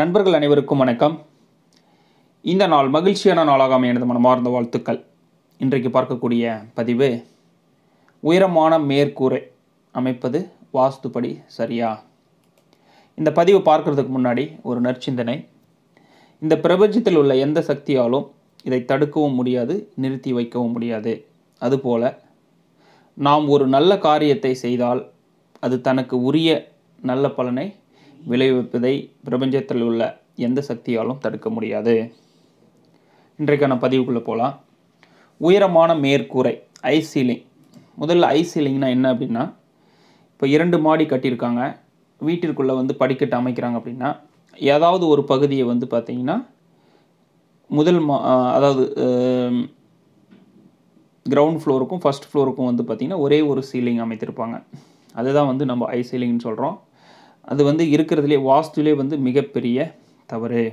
நண்பர்கள் அனைவருக்கும் வணக்கம் இந்த நாள் மகிழ்ச்சியான நாளாக எனது மனமார்ந்த வாழ்த்துக்கள் இன்றைக்கு பார்க்கக்கூடிய பதிவு உயரமான மேற்கூரை அமைப்பது வாஸ்துப்படி சரியா இந்த பதிவு பார்க்கறதுக்கு முன்னாடி ஒரு நற்சிந்தனை இந்த பிரபஞ்சத்தில் உள்ள எந்த சக்தியாலும் இதை தடுக்கவும் முடியாது நிறுத்தி வைக்கவும் முடியாது அதுபோல் நாம் ஒரு நல்ல காரியத்தை செய்தால் அது தனக்கு உரிய நல்ல பலனை விளைவிப்பதை பிரபஞ்சத்தில் உள்ள எந்த சக்தியாலும் தடுக்க முடியாது இன்றைக்கான பதிவுக்குள்ளே போகலாம் உயரமான மேற்கூரை ஐசீலிங் சீலிங் முதல்ல ஐஸ் என்ன அப்படின்னா இப்போ இரண்டு மாடி கட்டியிருக்காங்க வீட்டிற்குள்ளே வந்து படிக்கட்டு அமைக்கிறாங்க அப்படின்னா ஏதாவது ஒரு பகுதியை வந்து பார்த்திங்கன்னா முதல் மா அதாவது கிரவுண்ட் ஃப்ளோருக்கும் ஃபஸ்ட் ஃப்ளோருக்கும் வந்து பார்த்திங்கன்னா ஒரே ஒரு சீலிங் அமைத்திருப்பாங்க அதுதான் வந்து நம்ம ஐ சீலிங்னு சொல்கிறோம் அது வந்து இருக்கிறதுலே வாஸ்துலே வந்து மிகப்பெரிய தவறு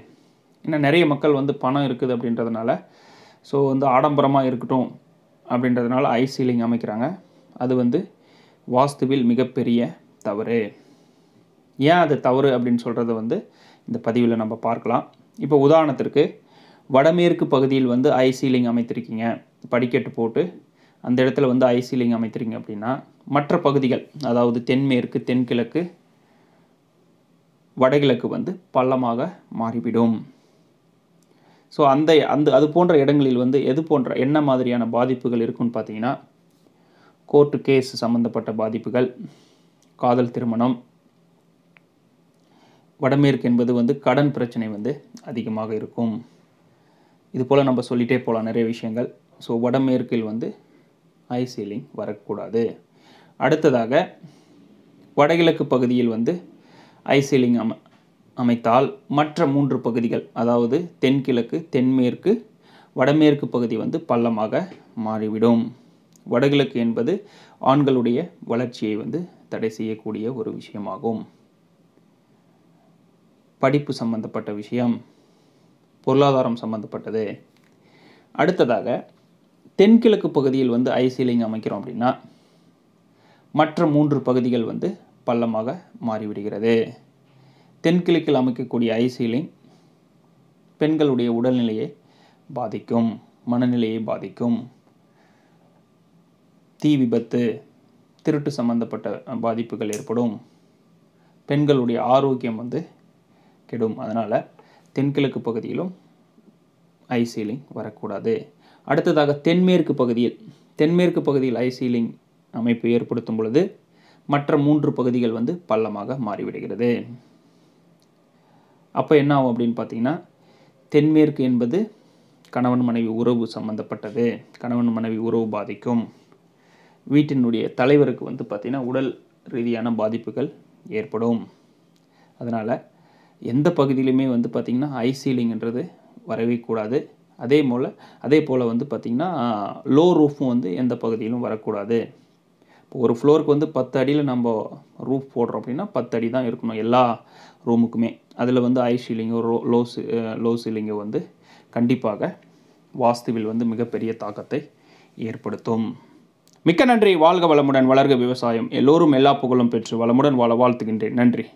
ஏன்னா நிறைய மக்கள் வந்து பணம் இருக்குது அப்படின்றதுனால ஸோ வந்து ஆடம்பரமாக இருக்கட்டும் அப்படின்றதுனால ஐ சீலிங் அமைக்கிறாங்க அது வந்து வாஸ்துவில் மிகப்பெரிய தவறு ஏன் அது தவறு அப்படின்னு சொல்கிறத வந்து இந்த பதிவில் நம்ம பார்க்கலாம் இப்போ உதாரணத்திற்கு வடமேற்கு பகுதியில் வந்து ஐ சீலிங் அமைத்திருக்கீங்க படிக்கட்டு போட்டு அந்த இடத்துல வந்து ஐ சீலிங் அமைத்திருக்கீங்க அப்படின்னா மற்ற பகுதிகள் அதாவது தென்மேற்கு தென்கிழக்கு வடகிழக்கு வந்து பள்ளமாக மாறிவிடும் ஸோ அந்த அந்த அது போன்ற இடங்களில் வந்து எது போன்ற என்ன மாதிரியான பாதிப்புகள் இருக்குன்னு பார்த்தீங்கன்னா கோர்ட்டு கேஸ் சம்பந்தப்பட்ட பாதிப்புகள் காதல் திருமணம் வடமேற்கு என்பது வந்து கடன் பிரச்சனை வந்து அதிகமாக இருக்கும் இது போல் நம்ம சொல்லிகிட்டே போகலாம் நிறைய விஷயங்கள் ஸோ வடமேற்கில் வந்து ஐ சீலிங் வரக்கூடாது அடுத்ததாக வடகிழக்கு பகுதியில் வந்து ஐசிலிங் அம அமைத்தால் மற்ற மூன்று பகுதிகள் அதாவது தென்கிழக்கு தென்மேற்கு வடமேற்கு பகுதி வந்து பள்ளமாக மாறிவிடும் வடகிழக்கு என்பது ஆண்களுடைய வளர்ச்சியை வந்து தடை செய்யக்கூடிய ஒரு விஷயமாகும் படிப்பு சம்பந்தப்பட்ட விஷயம் பொருளாதாரம் சம்பந்தப்பட்டது அடுத்ததாக தென்கிழக்கு பகுதியில் வந்து ஐசிலிங் அமைக்கிறோம் அப்படின்னா மற்ற மூன்று பகுதிகள் வந்து பள்ளமாக மாறிவிடுகிறது தென்கிழக்கில் அமைக்கக்கூடிய ஐசீலிங் பெண்களுடைய உடல்நிலையை பாதிக்கும் மனநிலையை பாதிக்கும் தீ விபத்து திருட்டு சம்பந்தப்பட்ட பாதிப்புகள் ஏற்படும் பெண்களுடைய ஆரோக்கியம் வந்து கெடும் அதனால் தென்கிழக்கு பகுதியிலும் ஐசீலிங் வரக்கூடாது அடுத்ததாக தென்மேற்கு பகுதியில் தென்மேற்கு பகுதியில் ஐசீலிங் அமைப்பு ஏற்படுத்தும் பொழுது மற்ற மூன்று பகுதிகள் வந்து பள்ளமாக மாறிவிடுகிறது அப்போ என்ன ஆகும் அப்படின்னு பார்த்தீங்கன்னா தென்மேற்கு என்பது கணவன் மனைவி உறவு சம்மந்தப்பட்டது கணவன் மனைவி உறவு பாதிக்கும் வீட்டினுடைய தலைவருக்கு வந்து பார்த்திங்கன்னா உடல் ரீதியான பாதிப்புகள் ஏற்படும் அதனால் எந்த பகுதியிலுமே வந்து பார்த்திங்கன்னா ஐ வரவே கூடாது அதே போல் அதே போல் வந்து பார்த்திங்கன்னா லோ ரூஃபும் வந்து எந்த பகுதியிலும் வரக்கூடாது ஒரு ஃப்ளோருக்கு வந்து பத்து அடியில் நம்ம ரூஃப் போடுறோம் அப்படின்னா பத்து அடி தான் இருக்கணும் எல்லா ரூமுக்குமே அதில் வந்து ஐ ஷீலிங்கோ ரோ லோ லோ சீலிங்கோ வந்து கண்டிப்பாக வாஸ்துவில் வந்து மிகப்பெரிய தாக்கத்தை ஏற்படுத்தும் மிக்க நன்றி வாழ்க வளமுடன் வளர்க விவசாயம் எல்லோரும் எல்லா புகழும் பெற்று வளமுடன் வாழ வாழ்த்துகின்றேன் நன்றி